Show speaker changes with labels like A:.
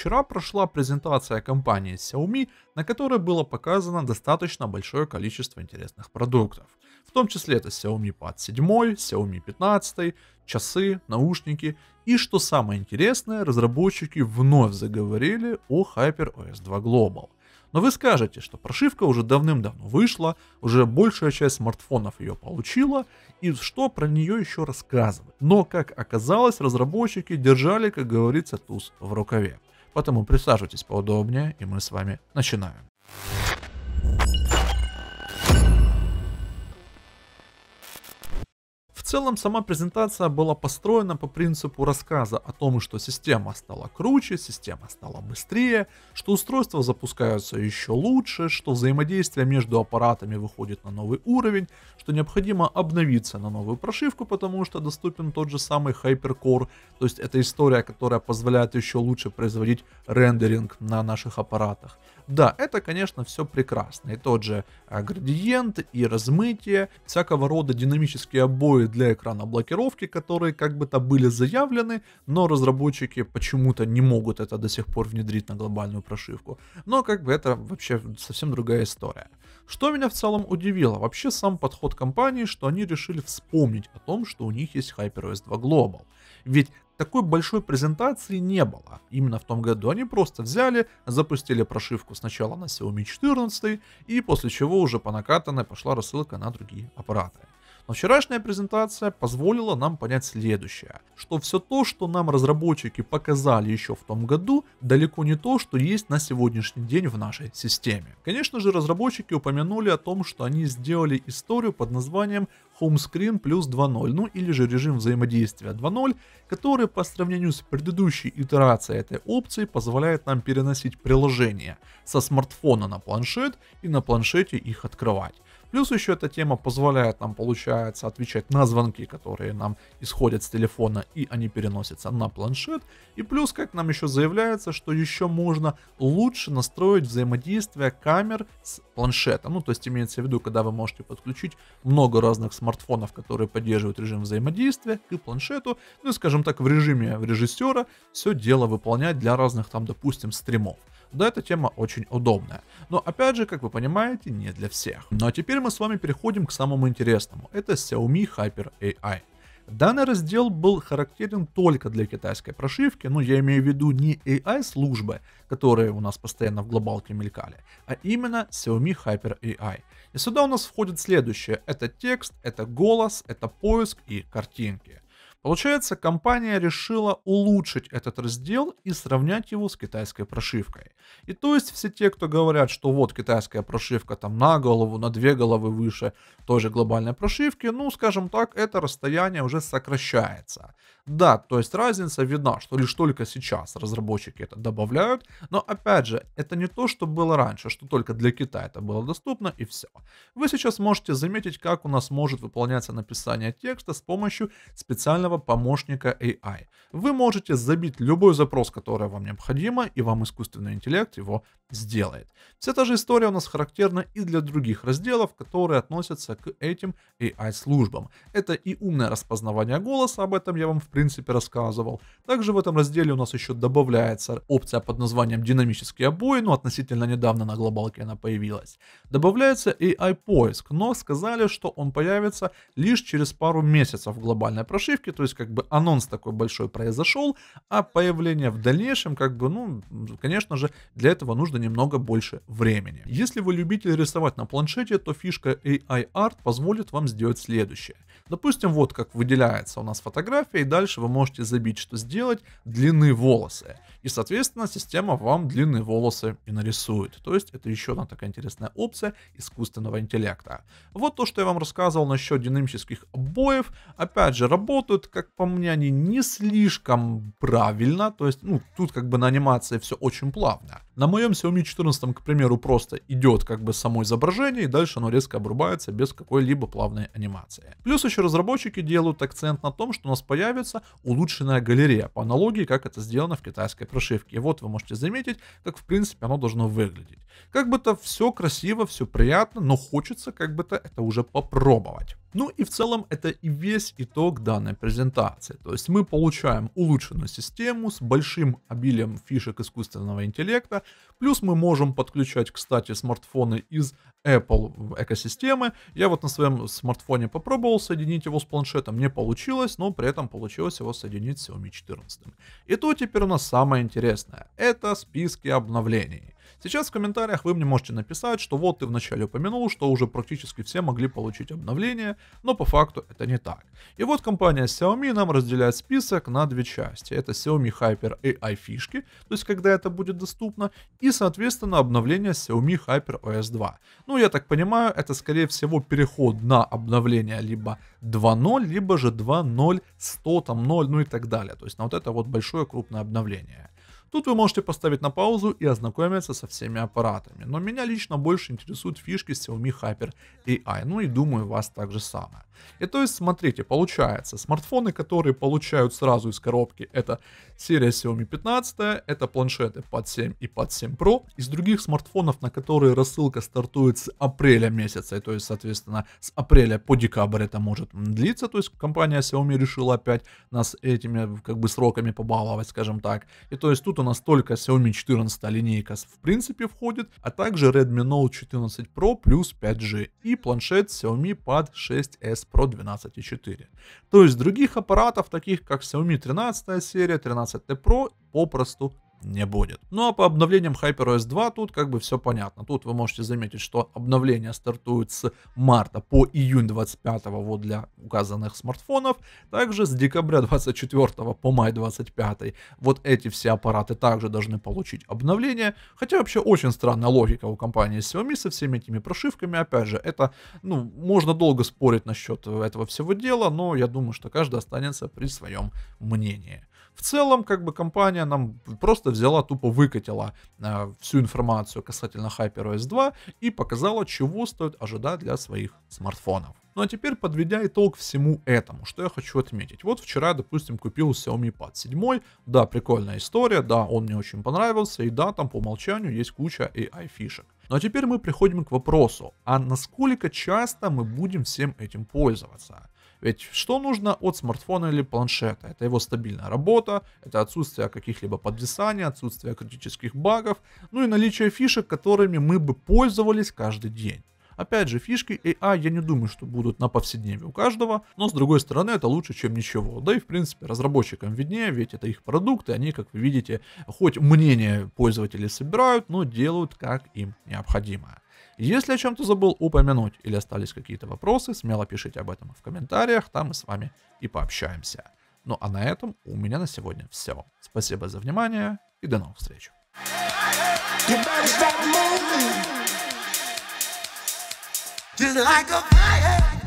A: Вчера прошла презентация компании Xiaomi, на которой было показано достаточно большое количество интересных продуктов. В том числе это Xiaomi Pad 7, Xiaomi 15, часы, наушники. И что самое интересное, разработчики вновь заговорили о HyperOS 2 Global. Но вы скажете, что прошивка уже давным-давно вышла, уже большая часть смартфонов ее получила, и что про нее еще рассказывать. Но, как оказалось, разработчики держали, как говорится, туз в рукаве. Поэтому присаживайтесь поудобнее, и мы с вами начинаем. целом сама презентация была построена по принципу рассказа о том, что система стала круче, система стала быстрее, что устройства запускаются еще лучше, что взаимодействие между аппаратами выходит на новый уровень, что необходимо обновиться на новую прошивку, потому что доступен тот же самый HyperCore, то есть это история, которая позволяет еще лучше производить рендеринг на наших аппаратах. Да, это, конечно, все прекрасно. И тот же э, градиент, и размытие, всякого рода динамические обои для для экрана блокировки, которые как бы-то были заявлены, но разработчики почему-то не могут это до сих пор внедрить на глобальную прошивку. Но как бы это вообще совсем другая история. Что меня в целом удивило, вообще сам подход компании, что они решили вспомнить о том, что у них есть HyperOS 2 Global. Ведь такой большой презентации не было. Именно в том году они просто взяли, запустили прошивку сначала на Xiaomi 14, и после чего уже по накатанной пошла рассылка на другие аппараты. Но вчерашняя презентация позволила нам понять следующее, что все то, что нам разработчики показали еще в том году, далеко не то, что есть на сегодняшний день в нашей системе. Конечно же, разработчики упомянули о том, что они сделали историю под названием Home Screen плюс 2.0, ну или же режим взаимодействия 2.0, который по сравнению с предыдущей итерацией этой опции позволяет нам переносить приложения со смартфона на планшет и на планшете их открывать. Плюс еще эта тема позволяет нам, получается, отвечать на звонки, которые нам исходят с телефона, и они переносятся на планшет. И плюс, как нам еще заявляется, что еще можно лучше настроить взаимодействие камер с планшетом. Ну, то есть имеется в виду, когда вы можете подключить много разных смартфонов, которые поддерживают режим взаимодействия к планшету. Ну и, скажем так, в режиме режиссера все дело выполнять для разных там, допустим, стримов. Да, эта тема очень удобная. Но опять же, как вы понимаете, не для всех. Ну а теперь мы с вами переходим к самому интересному. Это Xiaomi Hyper AI. Данный раздел был характерен только для китайской прошивки, но ну, я имею в виду не AI-службы, которые у нас постоянно в глобалке мелькали, а именно Xiaomi Hyper AI. И сюда у нас входит следующее, это текст, это голос, это поиск и картинки. Получается, компания решила улучшить этот раздел и сравнять его с китайской прошивкой. И то есть все те, кто говорят, что вот китайская прошивка там на голову, на две головы выше той же глобальной прошивки, ну, скажем так, это расстояние уже сокращается. Да, то есть разница видна, что лишь только сейчас разработчики это добавляют, но опять же, это не то, что было раньше, что только для Китая это было доступно и все. Вы сейчас можете заметить, как у нас может выполняться написание текста с помощью специального помощника AI. Вы можете забить любой запрос, который вам необходимо, и вам искусственный интеллект его сделает. Вся та же история у нас характерна и для других разделов, которые относятся к этим AI-службам. Это и умное распознавание голоса, об этом я вам в принципе принципе, рассказывал. Также в этом разделе у нас еще добавляется опция под названием «Динамические обои», но ну, относительно недавно на глобалке она появилась. Добавляется AI-поиск, но сказали, что он появится лишь через пару месяцев в глобальной прошивке, то есть как бы анонс такой большой произошел, а появление в дальнейшем, как бы, ну, конечно же, для этого нужно немного больше времени. Если вы любитель рисовать на планшете, то фишка AI Art позволит вам сделать следующее. Допустим, вот как выделяется у нас фотография, и дальше вы можете забить, что сделать длинные волосы. И, соответственно, система вам длинные волосы и нарисует. То есть это еще одна такая интересная опция искусственного интеллекта. Вот то, что я вам рассказывал насчет динамических обоев. Опять же, работают, как по мне, они не слишком правильно. То есть, ну, тут как бы на анимации все очень плавно. На моем Xiaomi 14, к примеру, просто идет как бы само изображение, и дальше оно резко обрубается без какой-либо плавной анимации. Плюс еще разработчики делают акцент на том, что у нас появится улучшенная галерея, по аналогии, как это сделано в китайской прошивке. И вот вы можете заметить, как в принципе оно должно выглядеть. Как бы то все красиво, все приятно, но хочется как бы то это уже попробовать. Ну и в целом это и весь итог данной презентации. То есть мы получаем улучшенную систему с большим обилием фишек искусственного интеллекта, плюс мы можем подключать, кстати, смартфоны из Apple экосистемы. Я вот на своем смартфоне попробовал соединить его с планшетом, не получилось, но при этом получилось его соединить с Xiaomi 14. И то теперь у нас самое интересное. Это списки обновлений. Сейчас в комментариях вы мне можете написать, что вот ты вначале упомянул, что уже практически все могли получить обновление, но по факту это не так. И вот компания Xiaomi нам разделяет список на две части. Это Xiaomi Hyper AI фишки, то есть когда это будет доступно, и соответственно обновление Xiaomi Hyper OS 2. Ну я так понимаю, это скорее всего переход на обновление либо 2.0, либо же 2.0, 100, там 0, ну и так далее. То есть на вот это вот большое крупное обновление. Тут вы можете поставить на паузу и ознакомиться со всеми аппаратами, но меня лично больше интересуют фишки Xiaomi Hyper AI, ну и думаю вас так же самое. И то есть, смотрите, получается, смартфоны, которые получают сразу из коробки, это серия Xiaomi 15, это планшеты под 7 и под 7 Pro. Из других смартфонов, на которые рассылка стартует с апреля месяца, и то есть, соответственно, с апреля по декабрь это может длиться, то есть компания Xiaomi решила опять нас этими как бы сроками побаловать, скажем так. И то есть тут у нас только Xiaomi 14 линейка в принципе входит, а также Redmi Note 14 Pro плюс 5G и планшет Xiaomi Pad 6s Pro 12.4. То есть других аппаратов, таких как Xiaomi 13 серия, 13T Pro, попросту не будет. Ну а по обновлениям HyperOS 2 тут как бы все понятно. Тут вы можете заметить, что обновления стартуют с марта по июнь 25 вот для указанных смартфонов. Также с декабря 24 по май 25 вот эти все аппараты также должны получить обновление. Хотя вообще очень странная логика у компании Xiaomi со всеми этими прошивками. Опять же, это, ну, можно долго спорить насчет этого всего дела, но я думаю, что каждый останется при своем мнении. В целом, как бы компания нам просто взяла, тупо выкатила э, всю информацию касательно HyperOS 2 и показала, чего стоит ожидать для своих смартфонов. Ну а теперь подведя итог всему этому, что я хочу отметить. Вот вчера, допустим, купил Xiaomi Pad 7, да, прикольная история, да, он мне очень понравился, и да, там по умолчанию есть куча AI фишек. ну, а теперь мы приходим к вопросу, а насколько часто мы будем всем этим пользоваться? Ведь что нужно от смартфона или планшета? Это его стабильная работа, это отсутствие каких-либо подвисаний, отсутствие критических багов, ну и наличие фишек, которыми мы бы пользовались каждый день. Опять же, фишки AI я не думаю, что будут на повседневе у каждого, но с другой стороны это лучше, чем ничего. Да и в принципе разработчикам виднее, ведь это их продукты, они, как вы видите, хоть мнение пользователей собирают, но делают как им необходимо. Если о чем-то забыл упомянуть или остались какие-то вопросы, смело пишите об этом в комментариях, там мы с вами и пообщаемся. Ну а на этом у меня на сегодня все. Спасибо за внимание и до новых встреч. Just like a fire.